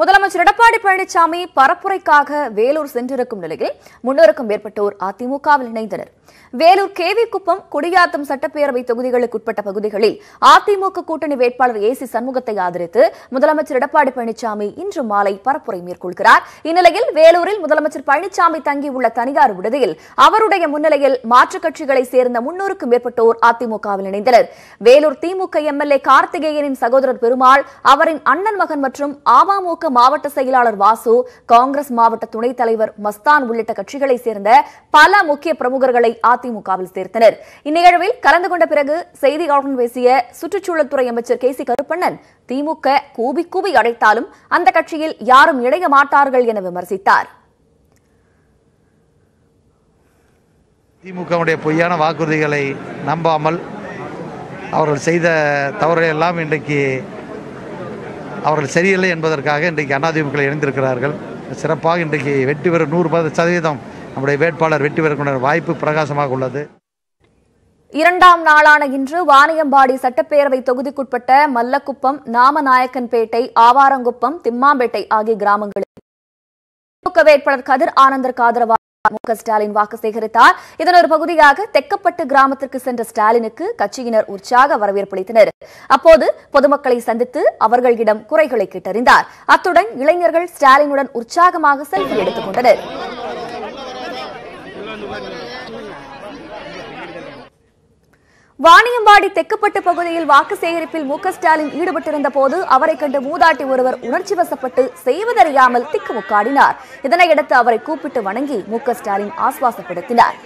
முதலமைச்சர் எடப்பாடி பழனிசாமி பரப்புரைக்காக வேலூர் சென்றிருக்கும் நிலையில் முன்னூறுக்கும் மேற்பட்டோர் அதிமுகவில் இணைந்தனர் வேலூர் கேவி குப்பம் குடியாத்தம் சட்டப்பேரவை தொகுதிகளுக்குட்பட்ட பகுதிகளில் அதிமுக கூட்டணி வேட்பாளர் ஏ சி சண்முகத்தை ஆதரித்து முதலமைச்சர் எடப்பாடி பழனிசாமி இன்று மாலை பரப்புரை மேற்கொள்கிறார் இந்நிலையில் வேலூரில் முதலமைச்சர் பழனிசாமி தங்கியுள்ள தனியார் விடுதியில் அவருடைய முன்னிலையில் மாற்றுக் கட்சிகளை சேர்ந்த முன்னூறுக்கும் மேற்பட்டோர் அதிமுகவில் இணைந்தனர் வேலூர் திமுக எம்எல்ஏ கார்த்திகேயனின் சகோதரர் பெருமாள் அவரின் அண்ணன் மகன் மற்றும் அமமுக மாவட்ட செயலாளர் வாசு காங்கிரஸ் மாவட்ட துணைத் தலைவர் மஸ்தான் உள்ளிட்ட கட்சிகளைச் சேர்ந்த பல முக்கிய பிரமுகர்களை அதிமுகவில் சேர்த்தனர் இந்நிகழ்வில் கலந்து கொண்ட பிறகு செய்தியாளருடன் பேசிய சுற்றுச்சூழல்துறை அமைச்சர் கே சி கருப்பண்ணன் திமுக கூபி கூபி அடைத்தாலும் அந்த கட்சியில் யாரும் இணைய மாட்டார்கள் என விமர்சித்தார் திமுகவுடைய பொய்யான வாக்குறுதிகளை நம்பாமல் அவர்கள் செய்த தவறையெல்லாம் இன்றைக்கு அவர்கள் சரியில்லை என்பதற்காக இன்றைக்கு அதிமுக இணைந்திருக்கிறார்கள் சிறப்பாக இன்றைக்கு வெற்றி பெற நூறு சதவீதம் நம்முடைய வேட்பாளர் வெற்றி பெறக்கூடிய வாய்ப்பு பிரகாசமாக உள்ளது இரண்டாம் நாளான இன்று வாணியம்பாடி சட்டப்பேரவை தொகுதிக்குட்பட்ட மல்லக்குப்பம் நாமநாயக்கன்பேட்டை ஆவாரங்குப்பம் திம்மாம்பேட்டை ஆகிய கிராமங்களில் திமுக வேட்பாளர் கதிர் ஆனந்தர் ஆதரவாக மு ஸ்டாலின் வாக்கு சேகரித்தார் இதன் ஒரு பகுதியாக தெக்கப்பட்டு கிராமத்திற்கு சென்ற ஸ்டாலினுக்கு கட்சியினர் உற்சாக வரவேற்பளித்தனர் அப்போது பொதுமக்களை சந்தித்து அவர்களிடம் குறைகளை கேட்டறிந்தார் அத்துடன் இளைஞர்கள் ஸ்டாலினுடன் உற்சாகமாக செல்ஃபி எடுத்துக் கொண்டனர் வாணியம்பாடி தெக்குப்பட்டு பகுதியில் வாக்கு சேகரிப்பில் மு ஸ்டாலின் ஈடுபட்டிருந்த போது அவரை கண்டு மூதாட்டி ஒருவர் உணர்ச்சி வசப்பட்டு செய்வதறியாமல் திக்குமுக்காடினார் இதனையடுத்து அவரை கூப்பிட்டு வணங்கி மு ஸ்டாலின் ஆஸ்வாசப்படுத்தினார்